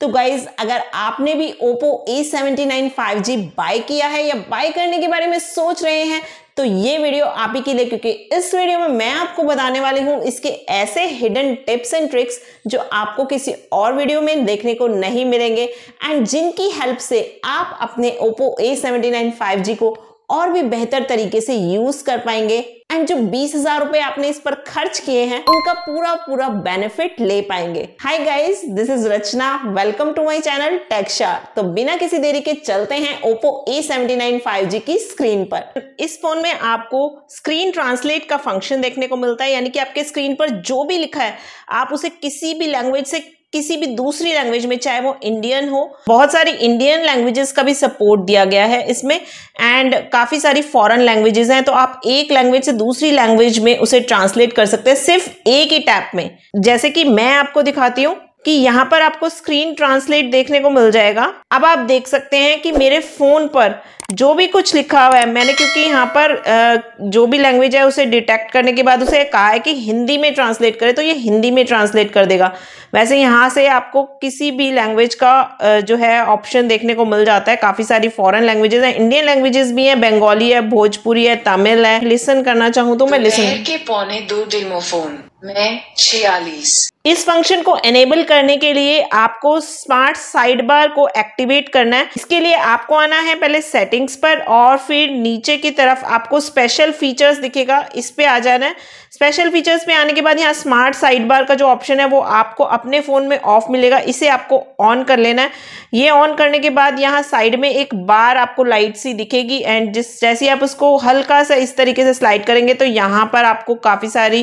तो गाइज अगर आपने भी Oppo A seventy nine five G buy किया है या बाय करने के बारे में सोच रहे हैं तो ये वीडियो आप ही के लिए क्योंकि इस वीडियो में मैं आपको बताने वाली हूँ इसके ऐसे हिडन टिप्स एंड ट्रिक्स जो आपको किसी और वीडियो में देखने को नहीं मिलेंगे एंड जिनकी हेल्प से आप अपने Oppo A seventy nine five G को और भी बेहतर तरीके से यूज कर पाएंगे एंड जो बीस हजार रुपए आपने इस पर खर्च किए हैं उनका पूरा पूरा बेनिफिट ले पाएंगे hi guys this is Rachna welcome to my channel टेक्शा तो बिना किसी देरी के चलते हैं Oppo A seventy nine five G की स्क्रीन पर इस फोन में आपको स्क्रीन ट्रांसलेट का फंक्शन देखने को मिलता है यानी कि आपके स्क्रीन पर जो भी लिखा है आप उसे किसी भी लैंग्वेज से किसी भी दूसरी लैंग्वेज में चाहे वो इंडियन हो बहुत सारी इंडियन लैंग्वेजेस का भी सपोर्ट दिया गया है इसमें एंड काफ़ी सारी फॉरेन लैंग्वेजेस हैं तो आप एक लैंग्वेज से दूसरी लैंग्वेज में उसे ट्रांसलेट कर सकते हैं सिर्फ एक ही टैप में जैसे कि मैं आपको दिखाती हूँ कि यहाँ पर आपको स्क्रीन ट्रांसलेट देखने को मिल जाएगा अब आप देख सकते हैं कि मेरे फ़ोन पर जो भी कुछ लिखा हुआ है मैंने क्योंकि यहाँ पर जो भी लैंग्वेज है उसे डिटेक्ट करने के बाद उसे कहा है कि हिंदी में ट्रांसलेट करें तो ये हिंदी में ट्रांसलेट कर देगा वैसे यहाँ से आपको किसी भी लैंग्वेज का जो है ऑप्शन देखने को मिल जाता है काफ़ी सारी फॉरेन लैंग्वेजेस हैं इंडियन लैंग्वेजेस भी हैं बंगाली है भोजपुरी है तमिल है लिसन करना चाहूँ तो मैं लिसन तो के पौने दो डेमोफोन मैं छियालीस इस फंक्शन को एनेबल करने के लिए आपको स्मार्ट साइड बार को एक्टिवेट करना है इसके लिए आपको आना है पहले सेटिंग्स पर और फिर नीचे की तरफ आपको स्पेशल फीचर्स दिखेगा इस पे आ जाना है स्पेशल फीचर्स पे आने के बाद यहाँ स्मार्ट साइड बार का जो ऑप्शन है वो आपको अपने फ़ोन में ऑफ मिलेगा इसे आपको ऑन कर लेना है ये ऑन करने के बाद यहाँ साइड में एक बार आपको लाइट सी दिखेगी एंड जिस जैसे आप उसको हल्का सा इस तरीके से स्लाइड करेंगे तो यहाँ पर आपको काफ़ी सारी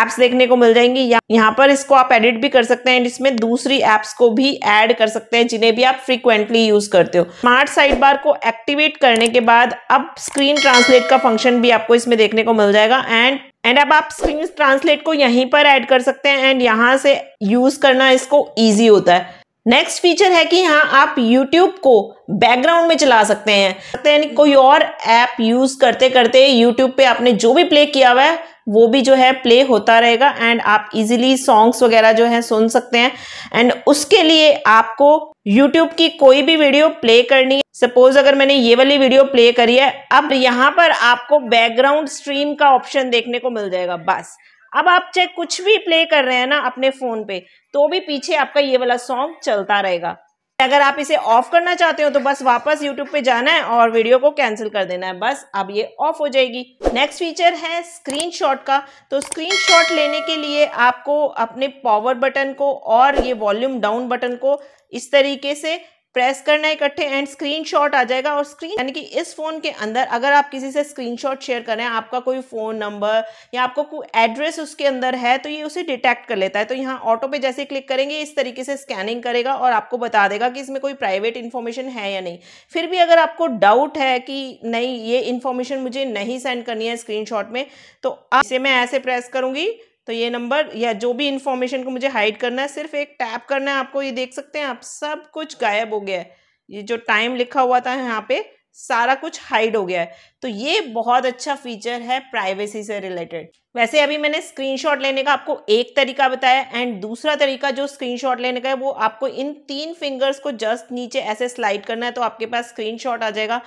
एप्स देखने देखने को मिल जाएंगी या यहाँ पर इसको आप एडिट भी कर सकते हैं इसमें दूसरी एप्स को भी ऐड कर सकते हैं जिन्हें भी आप फ्रीक्वेंटली यूज करते हो स्मार्ट साइड बार को एक्टिवेट करने के बाद अब स्क्रीन ट्रांसलेट का फंक्शन भी आपको इसमें देखने को मिल जाएगा एंड एंड अब आप स्क्रीन ट्रांसलेट को यहीं पर ऐड कर सकते हैं एंड यहां से यूज करना इसको ईजी होता है नेक्स्ट फीचर है कि यहाँ आप यूट्यूब को बैकग्राउंड में चला सकते हैं यानी कोई और ऐप यूज करते करते यूट्यूब पे आपने जो भी प्ले किया हुआ है वो भी जो है प्ले होता रहेगा एंड आप इजीली सॉन्ग्स वगैरह जो है सुन सकते हैं एंड उसके लिए आपको यूट्यूब की कोई भी वीडियो प्ले करनी है सपोज अगर मैंने ये वाली वीडियो प्ले करी है अब यहाँ पर आपको बैकग्राउंड स्ट्रीम का ऑप्शन देखने को मिल जाएगा बस अब आप चाहे कुछ भी प्ले कर रहे हैं ना अपने फोन पे तो भी पीछे आपका ये वाला सॉन्ग चलता रहेगा अगर आप इसे ऑफ करना चाहते हो तो बस वापस यूट्यूब पे जाना है और वीडियो को कैंसिल कर देना है बस अब ये ऑफ हो जाएगी नेक्स्ट फीचर है स्क्रीनशॉट का तो स्क्रीनशॉट लेने के लिए आपको अपने पावर बटन को और ये वॉल्यूम डाउन बटन को इस तरीके से प्रेस करना है इकट्ठे एंड स्क्रीनशॉट आ जाएगा और स्क्रीन यानी कि इस फोन के अंदर अगर आप किसी से स्क्रीनशॉट शेयर कर रहे हैं आपका कोई फोन नंबर या आपका कोई एड्रेस उसके अंदर है तो ये उसे डिटेक्ट कर लेता है तो यहाँ ऑटो पे जैसे क्लिक करेंगे इस तरीके से स्कैनिंग करेगा और आपको बता देगा कि इसमें कोई प्राइवेट इन्फॉर्मेशन है या नहीं फिर भी अगर आपको डाउट है कि नहीं ये इन्फॉर्मेशन मुझे नहीं सेंड करनी है स्क्रीन में तो इसे मैं ऐसे प्रेस करूँगी तो ये नंबर या जो भी इन्फॉर्मेशन को मुझे हाइड करना है सिर्फ एक टैप करना है आपको ये देख सकते हैं आप सब कुछ गायब हो गया है ये जो टाइम लिखा हुआ था यहाँ पे सारा कुछ हाइड हो गया है तो ये बहुत अच्छा फीचर है प्राइवेसी से रिलेटेड वैसे अभी मैंने स्क्रीनशॉट लेने का आपको एक तरीका बताया एंड दूसरा तरीका जो स्क्रीनशॉट लेने का है वो आपको इन तीन फिंगर्स को जस्ट नीचे ऐसे स्लाइड करना है तो आपके पास स्क्रीनशॉट आ जाएगा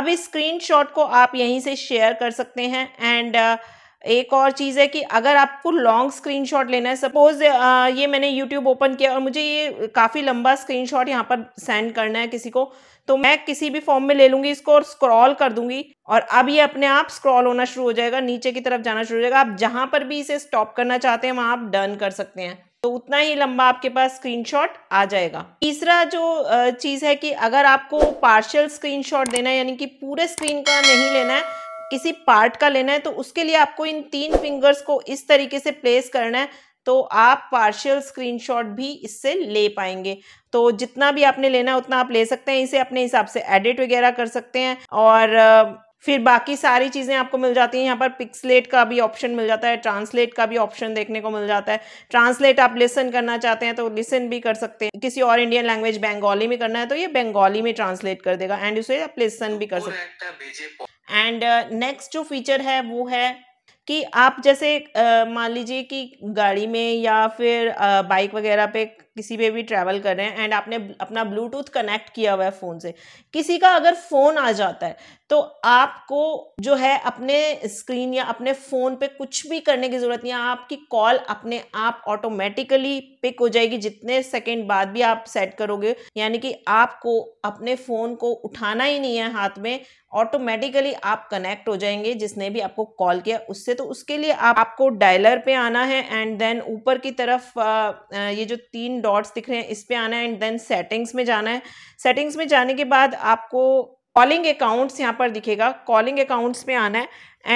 अब इस स्क्रीनशॉट को आप यहीं से शेयर कर सकते हैं एंड uh, एक और चीज़ है कि अगर आपको लॉन्ग स्क्रीनशॉट लेना है सपोज ये मैंने यूट्यूब ओपन किया और मुझे ये काफ़ी लंबा स्क्रीनशॉट यहाँ पर सेंड करना है किसी को तो मैं किसी भी फॉर्म में ले लूँगी इसको और स्क्रॉल कर दूंगी और अब ये अपने आप स्क्रॉल होना शुरू हो जाएगा नीचे की तरफ जाना शुरू हो जाएगा आप जहाँ पर भी इसे स्टॉप करना चाहते हैं वहाँ आप डन कर सकते हैं तो उतना ही लंबा आपके पास स्क्रीनशॉट आ जाएगा तीसरा जो चीज़ है कि अगर आपको पार्शियल स्क्रीनशॉट देना है यानी कि पूरे स्क्रीन का नहीं लेना है किसी पार्ट का लेना है तो उसके लिए आपको इन तीन फिंगर्स को इस तरीके से प्लेस करना है तो आप पार्शियल स्क्रीनशॉट भी इससे ले पाएंगे तो जितना भी आपने लेना है उतना आप ले सकते हैं इसे अपने हिसाब से एडिट वगैरह कर सकते हैं और फिर बाकी सारी चीज़ें आपको मिल जाती हैं यहाँ पर पिक्सलेट का भी ऑप्शन मिल जाता है ट्रांसलेट का भी ऑप्शन देखने को मिल जाता है ट्रांसलेट आप लिसन करना चाहते हैं तो लिसन भी कर सकते हैं किसी और इंडियन लैंग्वेज बंगाली में करना है तो ये बंगाली में ट्रांसलेट कर देगा एंड उसे आप लिसन भी कर सकते हैं एंड नेक्स्ट जो फीचर है वो है कि आप जैसे uh, मान लीजिए कि गाड़ी में या फिर बाइक uh, वगैरह पे किसी पे भी ट्रैवल कर रहे हैं एंड आपने अपना ब्लूटूथ कनेक्ट किया हुआ है फ़ोन से किसी का अगर फ़ोन आ जाता है तो आपको जो है अपने स्क्रीन या अपने फ़ोन पे कुछ भी करने की ज़रूरत नहीं है आपकी कॉल अपने आप ऑटोमेटिकली पिक हो जाएगी जितने सेकेंड बाद भी आप सेट करोगे यानी कि आपको अपने फ़ोन को उठाना ही नहीं है हाथ में ऑटोमेटिकली आप कनेक्ट हो जाएंगे जिसने भी आपको कॉल किया उससे तो उसके लिए आप आपको डायलर पे आना है एंड देन ऊपर की तरफ आ, ये जो तीन डॉट्स दिख रहे हैं इस पे आना है एंड देन सेटिंग्स में जाना है सेटिंग्स में जाने के बाद आपको कॉलिंग अकाउंट्स यहाँ पर दिखेगा कॉलिंग अकाउंट्स पे आना है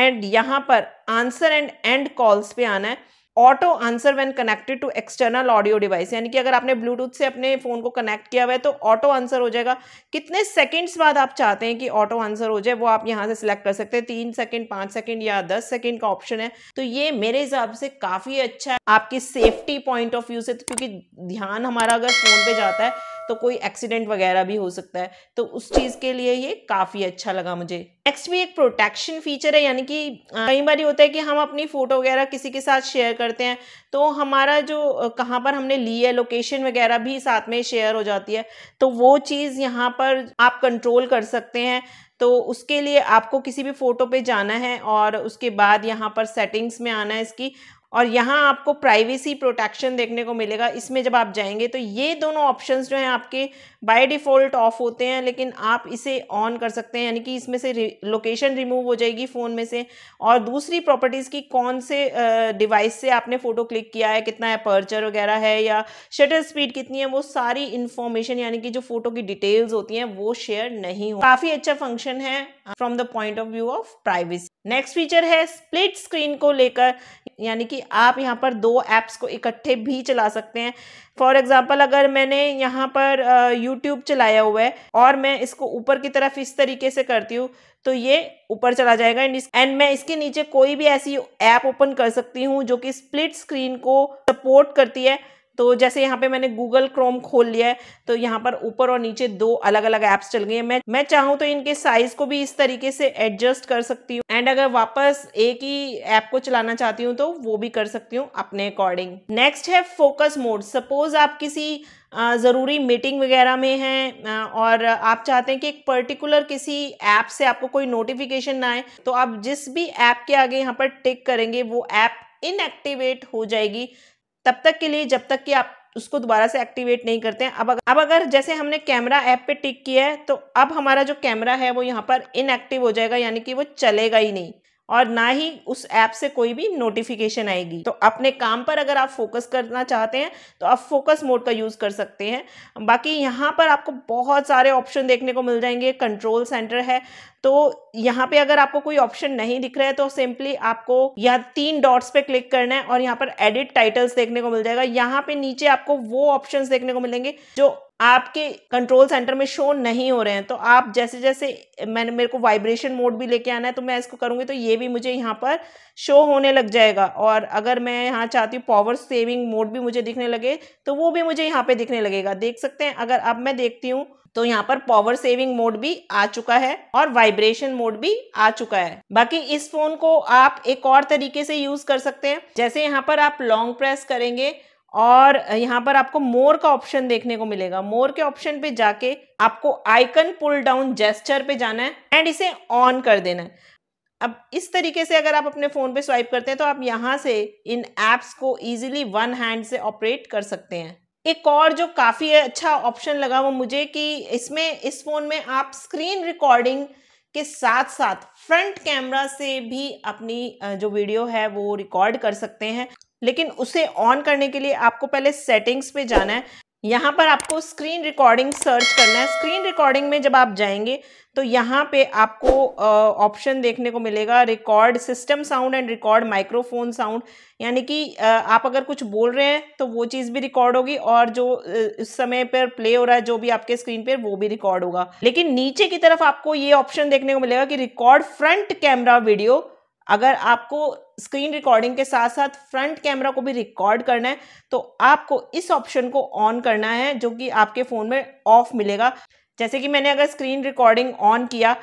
एंड यहाँ पर आंसर एंड एंड कॉल्स पे आना है auto answer when connected to external audio device यानी कि अगर आपने ब्लूटूथ से अपने फ़ोन को कनेक्ट किया हुआ है तो ऑटो आंसर हो जाएगा कितने सेकेंड्स बाद आप चाहते हैं कि ऑटो आंसर हो जाए वो आप यहाँ से सिलेक्ट कर सकते हैं तीन सेकेंड पाँच सेकेंड या दस सेकेंड का ऑप्शन है तो ये मेरे हिसाब से काफ़ी अच्छा है आपकी सेफ्टी पॉइंट ऑफ व्यू से तो क्योंकि ध्यान हमारा अगर फ़ोन पर जाता है तो कोई एक्सीडेंट वगैरह भी हो सकता है तो उस चीज़ के लिए ये काफ़ी अच्छा लगा मुझे नेक्स्ट भी एक प्रोटेक्शन फीचर है यानी कि कई बार होता है कि हम अपनी फ़ोटो वगैरह किसी के साथ शेयर करते हैं तो हमारा जो कहाँ पर हमने ली है लोकेशन वगैरह भी साथ में शेयर हो जाती है तो वो चीज़ यहाँ पर आप कंट्रोल कर सकते हैं तो उसके लिए आपको किसी भी फ़ोटो पे जाना है और उसके बाद यहाँ पर सेटिंग्स में आना है इसकी और यहाँ आपको प्राइवेसी प्रोटेक्शन देखने को मिलेगा इसमें जब आप जाएंगे तो ये दोनों ऑप्शंस जो हैं आपके बाय डिफ़ॉल्ट ऑफ होते हैं लेकिन आप इसे ऑन कर सकते हैं यानी कि इसमें से लोकेशन रिमूव हो जाएगी फ़ोन में से और दूसरी प्रॉपर्टीज़ की कौन से डिवाइस से आपने फ़ोटो क्लिक किया है कितना अपर्चर वगैरह है या शटर स्पीड कितनी है वो सारी इन्फॉर्मेशन यानी कि जो फ़ोटो की डिटेल्स होती हैं वो शेयर नहीं हो काफ़ी अच्छा फंक्शन है from the point of view of privacy next feature है स्प्लिट स्क्रीन को लेकर यानी कि कि आप यहाँ पर दो ऐप्स को इकट्ठे भी चला सकते हैं फॉर एग्ज़ाम्पल अगर मैंने यहाँ पर यूट्यूब चलाया हुआ है और मैं इसको ऊपर की तरफ इस तरीके से करती हूँ तो ये ऊपर चला जाएगा एंड एंड मैं इसके नीचे कोई भी ऐसी ऐप ओपन कर सकती हूँ जो कि स्प्लिट स्क्रीन को सपोर्ट करती है तो जैसे यहाँ पे मैंने गूगल क्रोम खोल लिया है तो यहाँ पर ऊपर और नीचे दो अलग अलग एप्स चल गए मैं मैं चाहूँ तो इनके साइज को भी इस तरीके से एडजस्ट कर सकती हूँ एंड अगर वापस एक ही ऐप को चलाना चाहती हूँ तो वो भी कर सकती हूँ अपने अकॉर्डिंग नेक्स्ट है फोकस मोड सपोज आप किसी ज़रूरी मीटिंग वगैरह में हैं और आप चाहते हैं कि एक पर्टिकुलर किसी ऐप से आपको कोई नोटिफिकेशन ना आए तो आप जिस भी ऐप के आगे यहाँ पर टिक करेंगे वो ऐप इनएक्टिवेट हो जाएगी तब तक के लिए जब तक कि आप उसको दोबारा से एक्टिवेट नहीं करते हैं अब अगर अब अगर जैसे हमने कैमरा ऐप पे टिक किया है तो अब हमारा जो कैमरा है वो यहाँ पर इनएक्टिव हो जाएगा यानी कि वो चलेगा ही नहीं और ना ही उस ऐप से कोई भी नोटिफिकेशन आएगी तो अपने काम पर अगर आप फोकस करना चाहते हैं तो आप फोकस मोड का यूज़ कर सकते हैं बाकी यहाँ पर आपको बहुत सारे ऑप्शन देखने को मिल जाएंगे कंट्रोल सेंटर है तो यहाँ पे अगर आपको कोई ऑप्शन नहीं दिख रहा है तो सिंपली आपको यहाँ तीन डॉट्स पे क्लिक करना है और यहाँ पर एडिट टाइटल्स देखने को मिल जाएगा यहाँ पे नीचे आपको वो ऑप्शंस देखने को मिलेंगे जो आपके कंट्रोल सेंटर में शो नहीं हो रहे हैं तो आप जैसे जैसे मैंने मेरे को वाइब्रेशन मोड भी लेके आना है तो मैं इसको करूँगी तो ये भी मुझे यहाँ पर शो होने लग जाएगा और अगर मैं यहाँ चाहती हूँ पावर सेविंग मोड भी मुझे दिखने लगे तो वो भी मुझे यहाँ पे दिखने लगेगा देख सकते हैं अगर अब मैं देखती हूँ तो यहाँ पर पावर सेविंग मोड भी आ चुका है और वाइब्रेशन मोड भी आ चुका है बाकी इस फोन को आप एक और तरीके से यूज कर सकते हैं जैसे यहाँ पर आप लॉन्ग प्रेस करेंगे और यहाँ पर आपको मोर का ऑप्शन देखने को मिलेगा मोर के ऑप्शन पे जाके आपको आइकन पुल डाउन जेस्टर पे जाना है एंड इसे ऑन कर देना है अब इस तरीके से अगर आप अपने फ़ोन पे स्वाइप करते हैं तो आप यहाँ से इन ऐप्स को इजीली वन हैंड से ऑपरेट कर सकते हैं एक और जो काफ़ी अच्छा ऑप्शन लगा वो मुझे कि इसमें इस फ़ोन में आप स्क्रीन रिकॉर्डिंग के साथ साथ फ्रंट कैमरा से भी अपनी जो वीडियो है वो रिकॉर्ड कर सकते हैं लेकिन उसे ऑन करने के लिए आपको पहले सेटिंग्स पे जाना है यहाँ पर आपको स्क्रीन रिकॉर्डिंग सर्च करना है स्क्रीन रिकॉर्डिंग में जब आप जाएंगे तो यहाँ पे आपको ऑप्शन देखने को मिलेगा record system sound and record microphone sound यानी कि आप अगर कुछ बोल रहे हैं तो वो चीज़ भी रिकॉर्ड होगी और जो इस समय पर प्ले हो रहा है जो भी आपके स्क्रीन पर वो भी रिकॉर्ड होगा लेकिन नीचे की तरफ आपको ये ऑप्शन देखने को मिलेगा कि रिकॉर्ड फ्रंट कैमरा वीडियो अगर आपको स्क्रीन रिकॉर्डिंग के साथ साथ फ्रंट कैमरा को भी रिकॉर्ड करना है तो आपको इस ऑप्शन को ऑन करना है जो कि आपके फ़ोन में ऑफ मिलेगा जैसे कि मैंने अगर स्क्रीन रिकॉर्डिंग ऑन किया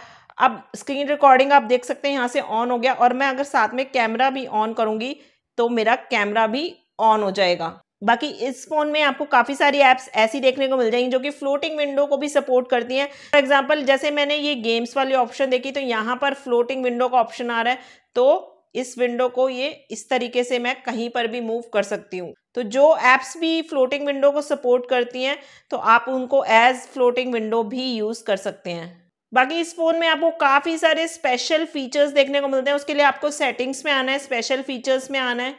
अब स्क्रीन रिकॉर्डिंग आप देख सकते हैं यहाँ से ऑन हो गया और मैं अगर साथ में कैमरा भी ऑन करूँगी तो मेरा कैमरा भी ऑन हो जाएगा बाकी इस फ़ोन में आपको काफ़ी सारी ऐप्स ऐसी देखने को मिल जाएंगी जो कि फ्लोटिंग विंडो को भी सपोर्ट करती हैं फॉर एग्जांपल जैसे मैंने ये गेम्स वाली ऑप्शन देखी तो यहाँ पर फ्लोटिंग विंडो का ऑप्शन आ रहा है तो इस विंडो को ये इस तरीके से मैं कहीं पर भी मूव कर सकती हूँ तो जो ऐप्स भी फ्लोटिंग विंडो को सपोर्ट करती हैं तो आप उनको एज फ्लोटिंग विंडो भी यूज़ कर सकते हैं बाकी इस फ़ोन में आपको काफ़ी सारे स्पेशल फीचर्स देखने को मिलते हैं उसके लिए आपको सेटिंग्स में आना है स्पेशल फीचर्स में आना है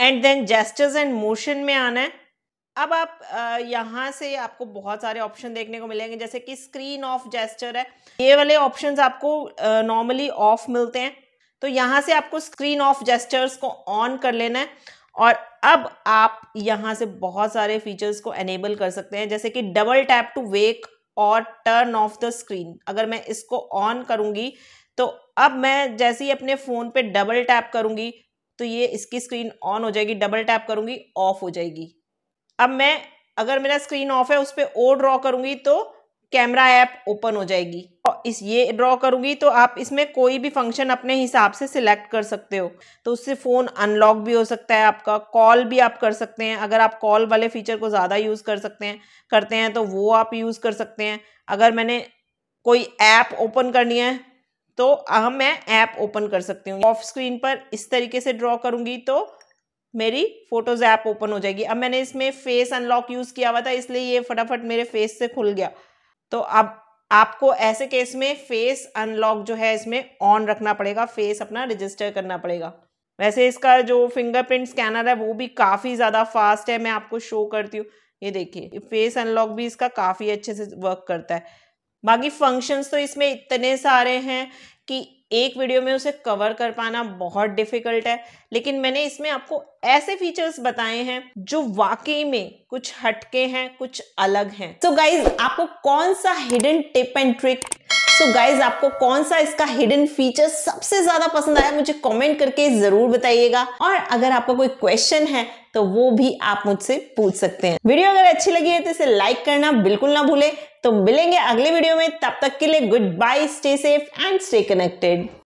and then gestures and motion में आना है अब आप यहाँ से आपको बहुत सारे ऑप्शन देखने को मिलेंगे जैसे कि स्क्रीन ऑफ जेस्टर है ये वाले ऑप्शन आपको नॉर्मली ऑफ मिलते हैं तो यहाँ से आपको स्क्रीन ऑफ जेस्टर्स को ऑन कर लेना है और अब आप यहाँ से बहुत सारे फीचर्स को एनेबल कर सकते हैं जैसे कि डबल टैप टू वेक और टर्न ऑफ द स्क्रीन अगर मैं इसको ऑन करूँगी तो अब मैं जैसे ही अपने फ़ोन पे डबल टैप करूँगी तो ये इसकी स्क्रीन ऑन हो जाएगी डबल टैप करूंगी ऑफ हो जाएगी अब मैं अगर मेरा स्क्रीन ऑफ है उस पर ओ ड्रॉ करूंगी तो कैमरा ऐप ओपन हो जाएगी और इस ये ड्रॉ करूँगी तो आप इसमें कोई भी फंक्शन अपने हिसाब से सिलेक्ट कर सकते हो तो उससे फ़ोन अनलॉक भी हो सकता है आपका कॉल भी आप कर सकते हैं अगर आप कॉल वाले फीचर को ज़्यादा यूज़ कर सकते हैं करते हैं तो वो आप यूज़ कर सकते हैं अगर मैंने कोई ऐप ओपन करनी है तो अब मैं ऐप ओपन कर सकती हूँ ऑफ स्क्रीन पर इस तरीके से ड्रॉ करूँगी तो मेरी फोटोज ऐप ओपन हो जाएगी अब मैंने इसमें फेस अनलॉक यूज़ किया हुआ था इसलिए ये फटाफट मेरे फेस से खुल गया तो अब आपको ऐसे केस में फेस अनलॉक जो है इसमें ऑन रखना पड़ेगा फेस अपना रजिस्टर करना पड़ेगा वैसे इसका जो फिंगरप्रिंट स्कैनर है वो भी काफ़ी ज़्यादा फास्ट है मैं आपको शो करती हूँ ये देखिए फेस अनलॉक भी इसका काफ़ी अच्छे से वर्क करता है बाकी फंक्शंस तो इसमें इतने सारे हैं कि एक वीडियो में उसे कवर कर पाना बहुत डिफिकल्ट है लेकिन मैंने इसमें आपको ऐसे फीचर्स बताए हैं जो वाकई में कुछ हटके हैं कुछ अलग हैं तो so गाइज आपको कौन सा hidden tip and trick so so guys आपको कौन सा इसका हिडन फीचर सबसे ज्यादा पसंद आया मुझे कमेंट करके जरूर बताइएगा और अगर आपका कोई क्वेश्चन है तो वो भी आप मुझसे पूछ सकते हैं वीडियो अगर अच्छी लगी है तो इसे लाइक करना बिल्कुल ना भूले तो मिलेंगे अगले वीडियो में तब तक के लिए good bye stay safe and stay connected